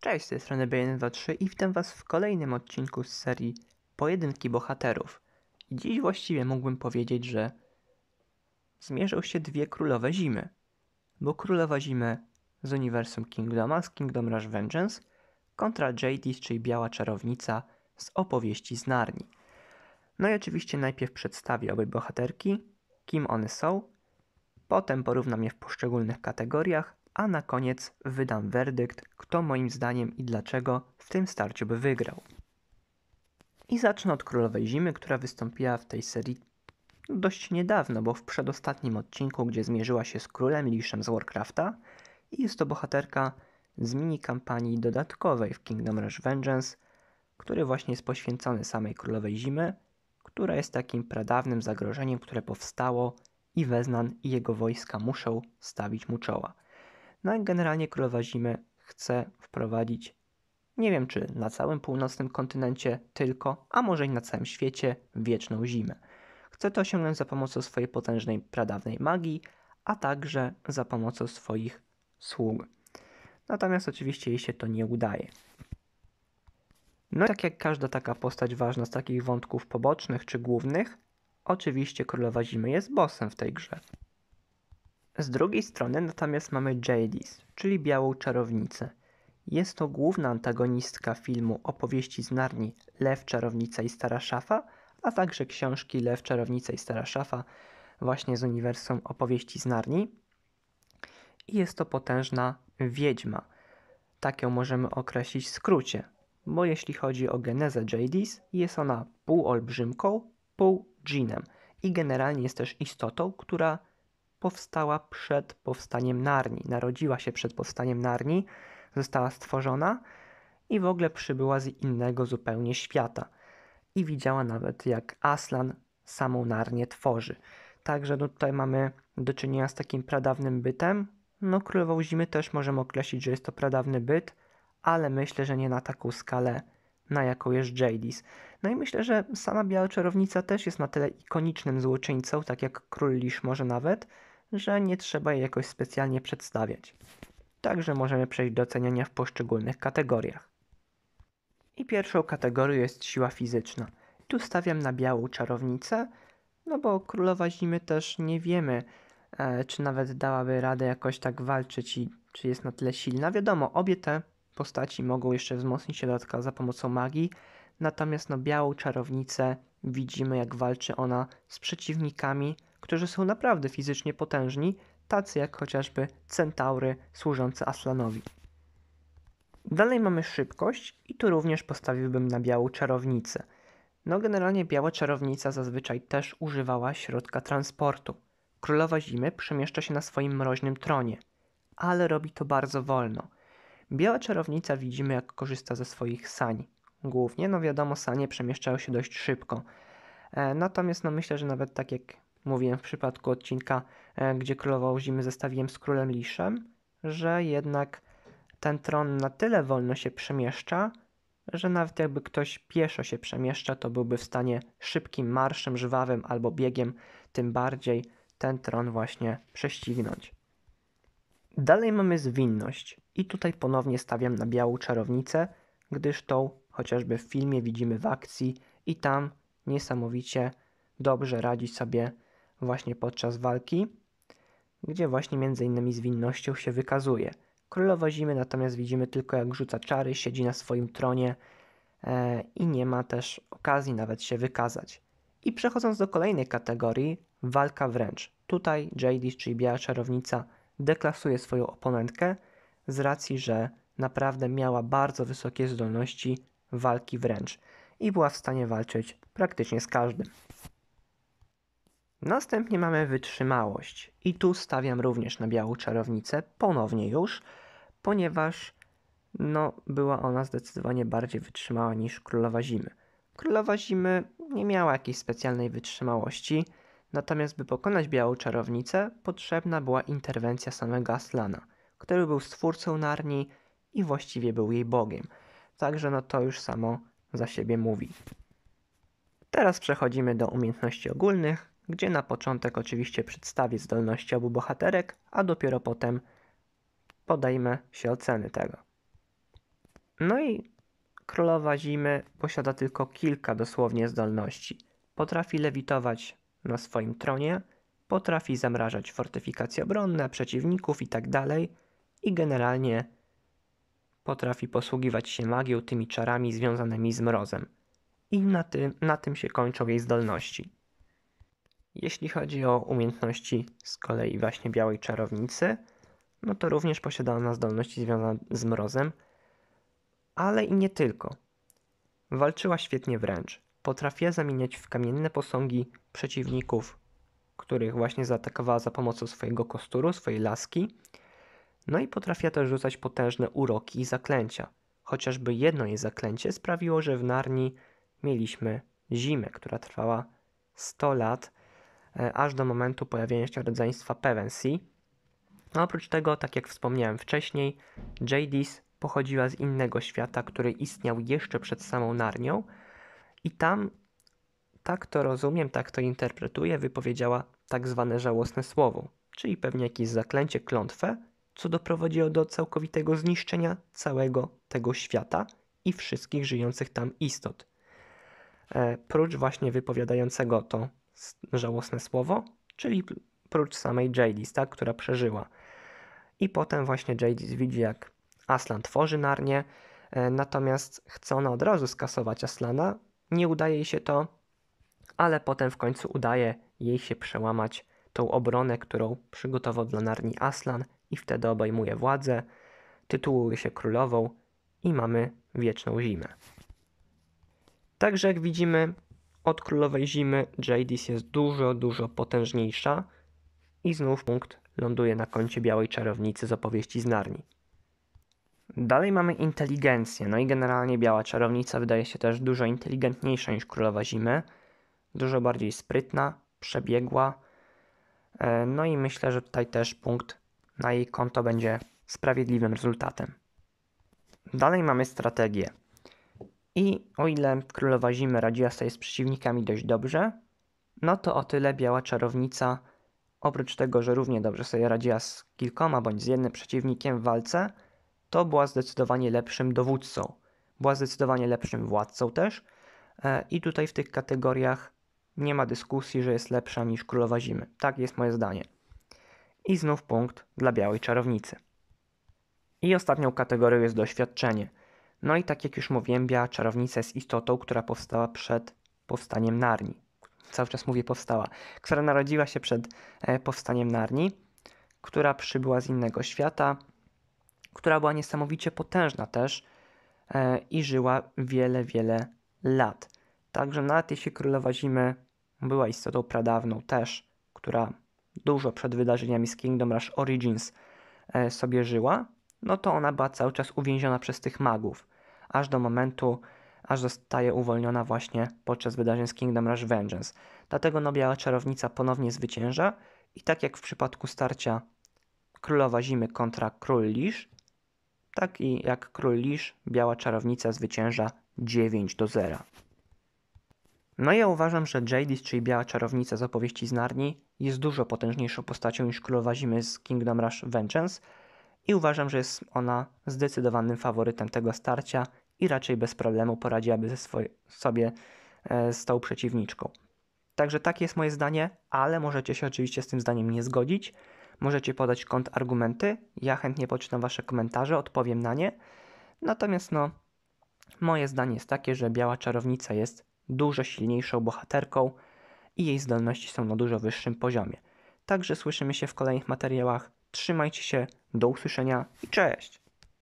Cześć, z tej strony B123 i witam Was w kolejnym odcinku z serii Pojedynki Bohaterów. I dziś właściwie mógłbym powiedzieć, że zmierzą się dwie królowe zimy. Bo królowa zimy z uniwersum Kingdoma, z Kingdom Rush Vengeance, kontra Jadis, czyli Biała Czarownica z opowieści z Narni. No i oczywiście najpierw przedstawię obie bohaterki, kim one są, potem porównam je w poszczególnych kategoriach, a na koniec wydam werdykt, kto moim zdaniem i dlaczego w tym starciu by wygrał. I zacznę od Królowej Zimy, która wystąpiła w tej serii dość niedawno, bo w przedostatnim odcinku, gdzie zmierzyła się z Królem Liszem z Warcrafta i jest to bohaterka z mini kampanii dodatkowej w Kingdom Rush Vengeance, który właśnie jest poświęcony samej Królowej Zimy, która jest takim pradawnym zagrożeniem, które powstało i Weznan i jego wojska muszą stawić mu czoła. No i generalnie królowa zimy chce wprowadzić, nie wiem czy na całym północnym kontynencie tylko, a może i na całym świecie, wieczną zimę. Chce to osiągnąć za pomocą swojej potężnej pradawnej magii, a także za pomocą swoich sług. Natomiast oczywiście jej się to nie udaje. No i tak jak każda taka postać ważna z takich wątków pobocznych czy głównych, oczywiście Królowa Zimy jest bossem w tej grze. Z drugiej strony natomiast mamy Jadis, czyli Białą Czarownicę. Jest to główna antagonistka filmu opowieści z Narni Lew, Czarownica i Stara Szafa, a także książki Lew, Czarownica i Stara Szafa właśnie z uniwersum opowieści z Narni. I jest to potężna wiedźma. Tak ją możemy określić w skrócie, bo jeśli chodzi o genezę Jadis, jest ona pół olbrzymką, pół dżinem i generalnie jest też istotą, która powstała przed powstaniem Narni, narodziła się przed powstaniem Narni, została stworzona i w ogóle przybyła z innego zupełnie świata. I widziała nawet, jak Aslan samą Narnię tworzy. Także no tutaj mamy do czynienia z takim pradawnym bytem. No, królową zimy też możemy określić, że jest to pradawny byt, ale myślę, że nie na taką skalę, na jaką jest Jadis. No i myślę, że sama Biała Czarownica też jest na tyle ikonicznym złoczyńcą, tak jak Król Lisz może nawet, że nie trzeba je jakoś specjalnie przedstawiać. Także możemy przejść do oceniania w poszczególnych kategoriach. I pierwszą kategorią jest siła fizyczna. Tu stawiam na białą czarownicę, no bo królowa zimy też nie wiemy, e, czy nawet dałaby radę jakoś tak walczyć i czy jest na tyle silna. Wiadomo, obie te postaci mogą jeszcze wzmocnić się dodatkowo za pomocą magii, natomiast no białą czarownicę widzimy jak walczy ona z przeciwnikami, którzy są naprawdę fizycznie potężni, tacy jak chociażby centaury służące Aslanowi. Dalej mamy szybkość i tu również postawiłbym na białą czarownicę. No generalnie biała czarownica zazwyczaj też używała środka transportu. Królowa zimy przemieszcza się na swoim mroźnym tronie, ale robi to bardzo wolno. Biała czarownica widzimy jak korzysta ze swoich sań. Głównie, no wiadomo, sanie przemieszczają się dość szybko. E, natomiast no myślę, że nawet tak jak mówiłem w przypadku odcinka, e, gdzie królował zimy zestawiłem z królem liszem, że jednak ten tron na tyle wolno się przemieszcza, że nawet jakby ktoś pieszo się przemieszcza, to byłby w stanie szybkim marszem, żwawym albo biegiem, tym bardziej ten tron właśnie prześcignąć. Dalej mamy zwinność i tutaj ponownie stawiam na białą czarownicę, gdyż tą chociażby w filmie widzimy w akcji i tam niesamowicie dobrze radzi sobie właśnie podczas walki, gdzie właśnie między innymi zwinnością się wykazuje. Królowa Zimy natomiast widzimy tylko jak rzuca czary, siedzi na swoim tronie e, i nie ma też okazji nawet się wykazać. I przechodząc do kolejnej kategorii, walka wręcz. Tutaj Jadish, czyli biała czarownica, deklasuje swoją oponentkę z racji, że naprawdę miała bardzo wysokie zdolności walki wręcz i była w stanie walczyć praktycznie z każdym. Następnie mamy wytrzymałość i tu stawiam również na białą czarownicę, ponownie już, ponieważ no, była ona zdecydowanie bardziej wytrzymała niż Królowa Zimy. Królowa Zimy nie miała jakiejś specjalnej wytrzymałości, natomiast by pokonać białą czarownicę potrzebna była interwencja samego Aslana, który był stwórcą Narni i właściwie był jej bogiem. Także no to już samo za siebie mówi. Teraz przechodzimy do umiejętności ogólnych, gdzie na początek oczywiście przedstawię zdolności obu bohaterek, a dopiero potem podejmę się oceny tego. No i królowa zimy posiada tylko kilka dosłownie zdolności. Potrafi lewitować na swoim tronie, potrafi zamrażać fortyfikacje obronne, przeciwników itd. Tak i generalnie potrafi posługiwać się magią tymi czarami związanymi z mrozem. I na, ty, na tym się kończą jej zdolności. Jeśli chodzi o umiejętności z kolei właśnie białej czarownicy, no to również posiada ona zdolności związane z mrozem, ale i nie tylko. Walczyła świetnie wręcz. Potrafiła zamieniać w kamienne posągi przeciwników, których właśnie zaatakowała za pomocą swojego kosturu, swojej laski. No i potrafiła też rzucać potężne uroki i zaklęcia. Chociażby jedno jej zaklęcie sprawiło, że w Narni mieliśmy zimę, która trwała 100 lat, E, aż do momentu pojawienia się rodzeństwa Pevensey. No, oprócz tego, tak jak wspomniałem wcześniej, Jadis pochodziła z innego świata, który istniał jeszcze przed samą Narnią i tam, tak to rozumiem, tak to interpretuję, wypowiedziała tak zwane żałosne słowo, czyli pewnie jakieś zaklęcie, klątwę, co doprowadziło do całkowitego zniszczenia całego tego świata i wszystkich żyjących tam istot. E, prócz właśnie wypowiadającego to żałosne słowo, czyli prócz samej Jadis, tak, która przeżyła. I potem właśnie Jadis widzi, jak Aslan tworzy Narnię, e, natomiast chce ona od razu skasować Aslana. Nie udaje jej się to, ale potem w końcu udaje jej się przełamać tą obronę, którą przygotował dla Narni Aslan i wtedy obejmuje władzę, tytułuje się królową i mamy wieczną zimę. Także jak widzimy, od królowej zimy Jadis jest dużo, dużo potężniejsza i znów punkt ląduje na koncie białej czarownicy z opowieści z Narni. Dalej mamy inteligencję, no i generalnie biała czarownica wydaje się też dużo inteligentniejsza niż królowa zimy, dużo bardziej sprytna, przebiegła. E, no i myślę, że tutaj też punkt na jej konto będzie sprawiedliwym rezultatem. Dalej mamy strategię. I o ile królowa zimy radziła sobie z przeciwnikami dość dobrze, no to o tyle biała czarownica, oprócz tego, że równie dobrze sobie radziła z kilkoma bądź z jednym przeciwnikiem w walce, to była zdecydowanie lepszym dowódcą. Była zdecydowanie lepszym władcą też. E, I tutaj w tych kategoriach nie ma dyskusji, że jest lepsza niż królowa zimy. Tak jest moje zdanie. I znów punkt dla białej czarownicy. I ostatnią kategorią jest doświadczenie. No i tak jak już mówiłem, biała czarownica jest istotą, która powstała przed powstaniem Narni. Cały czas mówię powstała. Która narodziła się przed e, powstaniem Narni, która przybyła z innego świata, która była niesamowicie potężna też e, i żyła wiele, wiele lat. Także nawet jeśli królowa zimy była istotą pradawną też, która dużo przed wydarzeniami z Kingdom Rush Origins e, sobie żyła, no to ona była cały czas uwięziona przez tych magów, aż do momentu, aż zostaje uwolniona właśnie podczas wydarzeń z Kingdom Rush Vengeance. Dlatego no biała czarownica ponownie zwycięża i tak jak w przypadku starcia królowa zimy kontra król lisz, tak i jak król lisz, biała czarownica zwycięża 9 do 0. No ja uważam, że Jadis, czyli biała czarownica z opowieści z Narni, jest dużo potężniejszą postacią niż królowa zimy z Kingdom Rush Vengeance, i uważam, że jest ona zdecydowanym faworytem tego starcia i raczej bez problemu poradziłaby sobie e, z tą przeciwniczką. Także takie jest moje zdanie, ale możecie się oczywiście z tym zdaniem nie zgodzić. Możecie podać kontrargumenty. Ja chętnie poczytam Wasze komentarze, odpowiem na nie. Natomiast no, moje zdanie jest takie, że biała czarownica jest dużo silniejszą bohaterką i jej zdolności są na dużo wyższym poziomie. Także słyszymy się w kolejnych materiałach. Trzymajcie się, do usłyszenia i cześć!